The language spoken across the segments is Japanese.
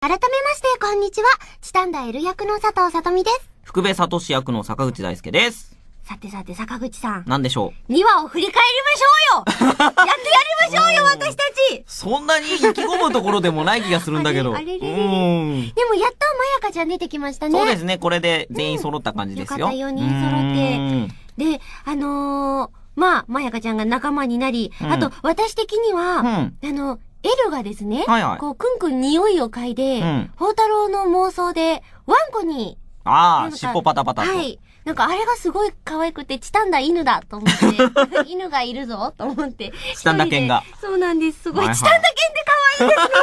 改めまして、こんにちは。チタンダエル役の佐藤さとみです。福部し役の坂口大輔です。さてさて、坂口さん。何でしょう2話を振り返りましょうよ やってやりましょうよ、私たちそんなに意気込むところでもない気がするんだけど。あれあれれれれでも、やっとまやかちゃん出てきましたね。そうですね、これで全員揃った感じですよ。うんよかった四人揃ってで、あのー、まあ、まやかちゃんが仲間になり、うんあと、私的には、うんあの、エルがですね、はいはい、こう、くんくん匂いを嗅いで、うん、宝太郎の妄想で、ワンコに、ああ、尻尾パタパタと。はい。なんかあれがすごい可愛くて、チタンだ犬だと思って、犬がいるぞと思って。チタンだ犬が。そうなんです。すごい。はいはい、チタンだ犬って可愛いですね。うわーなんか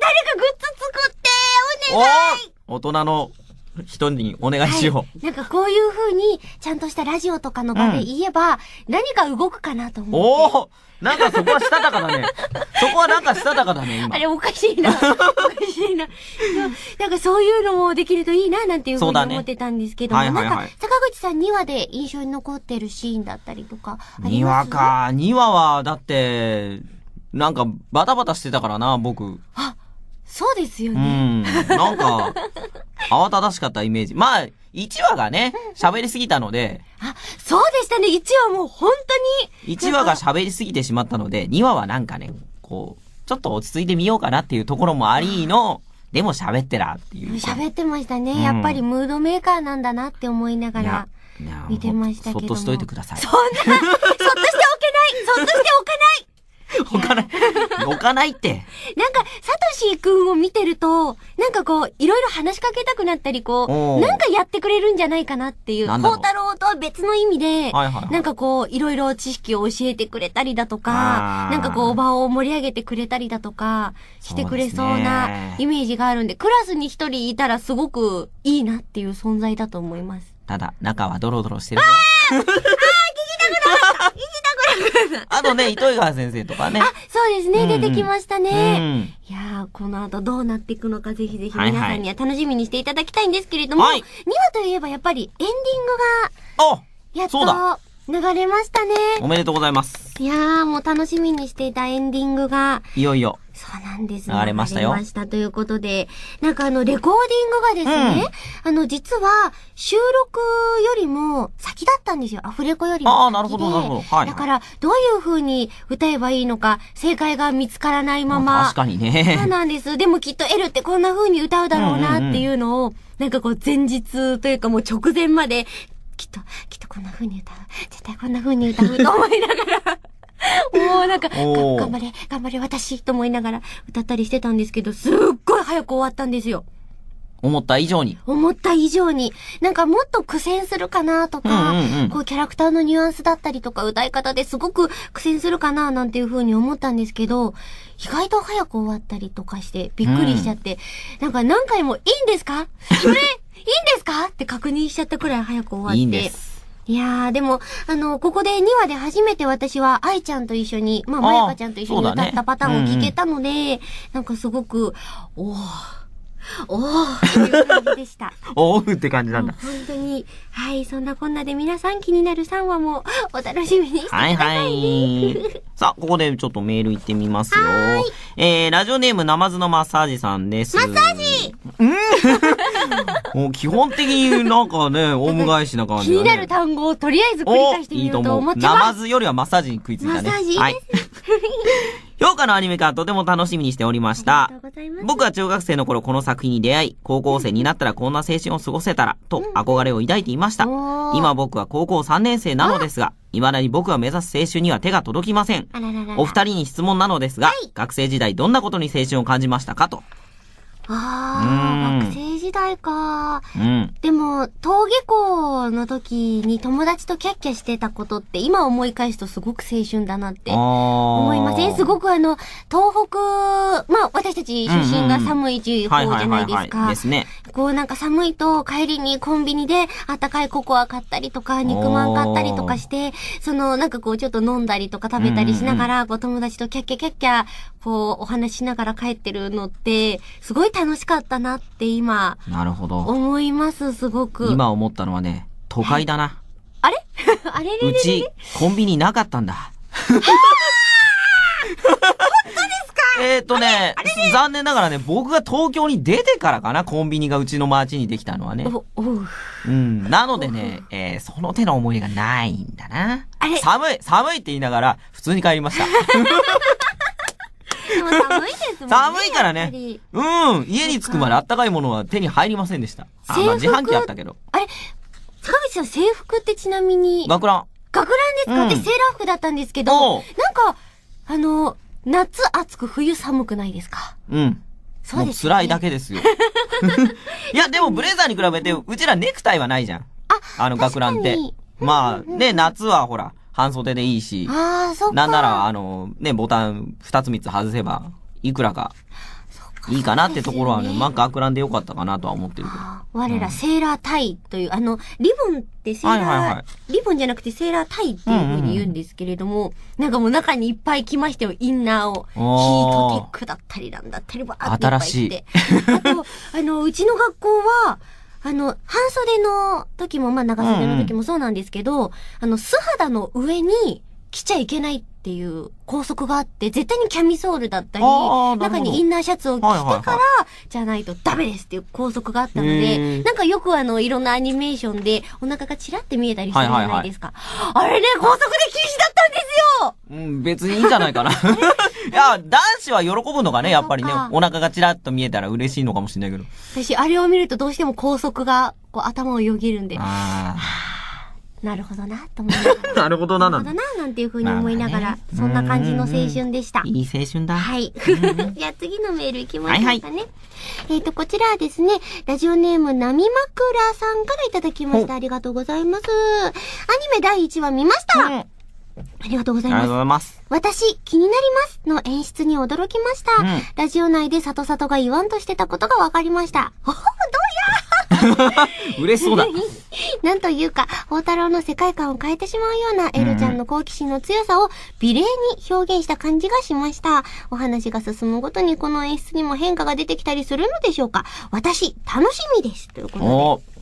誰かグッズ作ってお願い大人の人にお願いしよう、はい、なんかこういうふうに、ちゃんとしたラジオとかの場で言えば、何か動くかなと思って。おおなんかそこはしたたかだね。そこはなんかしたたかだね、今。あれおかしいな。おかしいな。なんかそういうのもできるといいな、なんていう風うに思ってたんですけども、ねはいはいはい、なんか坂口さん2話で印象に残ってるシーンだったりとかあります ?2 話か。2話は、だって、なんかバタバタしてたからな、僕。あ、そうですよね。うん。なんか、慌ただしかったイメージ。まあ、1話がね、喋りすぎたので。あ、そうでしたね。1話もう本当に。1話が喋りすぎてしまったので、2話はなんかね、こう、ちょっと落ち着いてみようかなっていうところもありの、でも喋ってらっていう。喋ってましたね、うん、やっぱりムードメーカーなんだなって思いながら見てましたけどそっとしといてください。そんな、そっとしておけないそっとしておけない 置かない。置かないって。なんか、サトシ君を見てると、なんかこう、いろいろ話しかけたくなったり、こう、なんかやってくれるんじゃないかなっていう、孝太郎とは別の意味で、はいはいはい、なんかこう、いろいろ知識を教えてくれたりだとか、なんかこう、場を盛り上げてくれたりだとか、してくれそうなイメージがあるんで、でね、クラスに一人いたらすごくいいなっていう存在だと思います。ただ、中はドロドロしてるよ。あとね、糸井川先生とかね。あ、そうですね、うんうん、出てきましたね。うん、いやこの後どうなっていくのか、ぜひぜひ皆さんには楽しみにしていただきたいんですけれども、はい、2話といえばやっぱりエンディングが、やっと流れましたね。おめでとうございます。いやー、もう楽しみにしていたエンディングが、いよいよ。そうなんですね。ありましたよ。ありましたということで、なんかあの、レコーディングがですね、うん、あの、実は、収録よりも先だったんですよ。アフレコよりもああ、なるほど、なるほど。はい。だから、どういう風に歌えばいいのか、正解が見つからないまま。確かにね。そうなんです。でもきっと L ってこんな風に歌うだろうなっていうのを、うんうんうん、なんかこう、前日というかもう直前まで、きっと、きっとこんな風に歌う。絶対こんな風に歌うと思いながら もうなんか、頑張れ、頑張れ、私と思いながら歌ったりしてたんですけど、すっごい早く終わったんですよ。思った以上に。思った以上に。なんかもっと苦戦するかなとか、うんうんうん、こうキャラクターのニュアンスだったりとか歌い方ですごく苦戦するかななんていう風に思ったんですけど、意外と早く終わったりとかしてびっくりしちゃって、うん、なんか何回もいいんですかそれ、いいんですかって確認しちゃったくらい早く終わって。いいんです。いやー、でも、あの、ここで2話で初めて私は愛ちゃんと一緒に、まあ、まやかちゃんと一緒に歌ったパターンを聞けたので、ねうん、なんかすごく、おー。おおという感じでした。おおって感じなんだ。本当に、はい、そんなこんなで皆さん気になる3話もお楽しみにしてください、ね、はいはい。さあ、ここでちょっとメール行ってみますよ。えー、ラジオネームナマズのマッサージさんです。マッサージうんもう 基本的になんかね、オウム返しな感じ、ね、気になる単語をとりあえず繰り返してみようと思ってます。ナマズよりはマッサージに食いついたね。マッサージはい。評価のアニメ化とても楽しみにしておりました。僕は中学生の頃この作品に出会い、高校生になったらこんな青春を過ごせたら、と憧れを抱いていました。今僕は高校3年生なのですが、未だに僕が目指す青春には手が届きません。お二人に質問なのですが、学生時代どんなことに青春を感じましたかと。ああ、学生時代か。うん。でも、登下校の時に友達とキャッキャしてたことって、今思い返すとすごく青春だなって思いません、すごくあの、東北、まあ、私たち出身が寒い地方じゃないですか。ですね。こうなんか寒いと帰りにコンビニであったかいココア買ったりとか、肉まん買ったりとかして、そのなんかこうちょっと飲んだりとか食べたりしながら、こう友達とキャッキャキャッキャこう、お話しながら帰ってるのって、すごい楽しかったなって今。なるほど。思います、すごく。今思ったのはね、都会だな。あれ あれれれれうち、コンビニなかったんだ。本当ですか えっとね、残念ながらね、僕が東京に出てからかな、コンビニがうちの町にできたのはね。お、おう。うん。なのでね、えー、その手の思い出がないんだな。あれ寒い、寒いって言いながら、普通に帰りました。寒いですもんね。寒いからね。うん。家に着くまであったかいものは手に入りませんでした。あ、まあ、自販機あったけど。あれ坂口さん、制服ってちなみに。学ラン。学ランですか、うん、セーラー服だったんですけど、なんか、あの、夏暑く冬寒くないですかうん。そうです、ね。辛いだけですよ。いや、でもブレザーに比べて、うちらネクタイはないじゃん。あ、あの学ランって。まあ、ね、夏はほら、半袖でいいし、ああ、そっか。なんなら、あの、ね、ボタン二つ三つ外せば、いくらか、いいかなってところはね、うまくあくらんでよかったかなとは思ってるけど。我らセーラータイという、あの、リボンってセーラー、はいはいはい、リボンじゃなくてセーラータイっていうふうに言うんですけれども、うんうんうん、なんかもう中にいっぱい来ましたよ、インナーを。ーヒートテックだったりなんだったり、わーっていっぱい来て。新しい。あと、あの、うちの学校は、あの、半袖の時も、まあ、長袖の時もそうなんですけど、うんうん、あの、素肌の上に着ちゃいけないっていう拘束があって、絶対にキャミソールだったり、中にインナーシャツを着てから、じゃないとダメですっていう拘束があったので、なんかよくあの、いろんなアニメーションでお腹がチラって見えたりするじゃないですか。あれね、拘束で禁止だったんですようん、別にいいんじゃないかな。いや、男子は喜ぶのがね、やっぱりね、お腹がちらっと見えたら嬉しいのかもしれないけど。私、あれを見るとどうしても高速が、こう、頭をよぎるんで。あ なるほどな、と思いななるほどな、なるほどな、なんていうふうに思いながら、そんな感じの青春でした。いい青春だ。はい。じゃあ次のメールいきましょうかね。えっ、と、こちらはですね、ラジオネーム、なみまくらさんからいただきました。ありがとうございます。アニメ第1話見ました、ありがとうございます。ありがとうございます。私、気になりますの演出に驚きました。うん、ラジオ内で里里が言わんとしてたことが分かりました。おお、どうや 嬉しそうだ。なんというか、宝太郎の世界観を変えてしまうようなエルちゃんの好奇心の強さを美麗に表現した感じがしました。お話が進むごとにこの演出にも変化が出てきたりするのでしょうか私、楽しみです。ということで。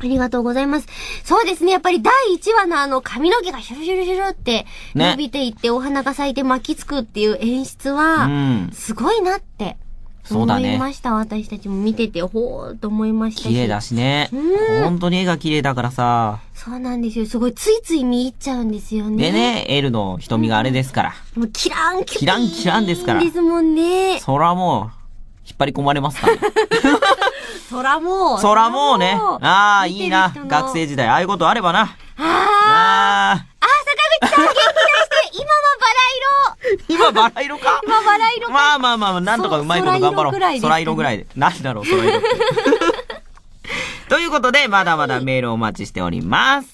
ありがとうございます。そうですね。やっぱり第1話のあの髪の毛がシュルシュルシュルって伸びていって、お花が咲いて巻きつくっていう演出は、すごいなって。そうだね。思いました。私たちも見てて、ほーっと思いましたし。綺麗だしね。ん。本当に絵が綺麗だからさ。そうなんですよ。すごい、ついつい見入っちゃうんですよね。でね、エルの瞳があれですから。うん、もう、キランキラン。キランキランですから。ですもんね。そらもう、引っ張り込まれますかね。空 もう。らもうね。ああ、いいな。学生時代、ああいうことあればな。ああ。ああ、坂口さん、元気出して、今はバラ色。今バラ色か今バラ色か。まあまあまあ、なんとかうまいこと頑張ろう。空色ぐらいで。なしだろう、空色って。ということで、まだまだメールお待ちしております。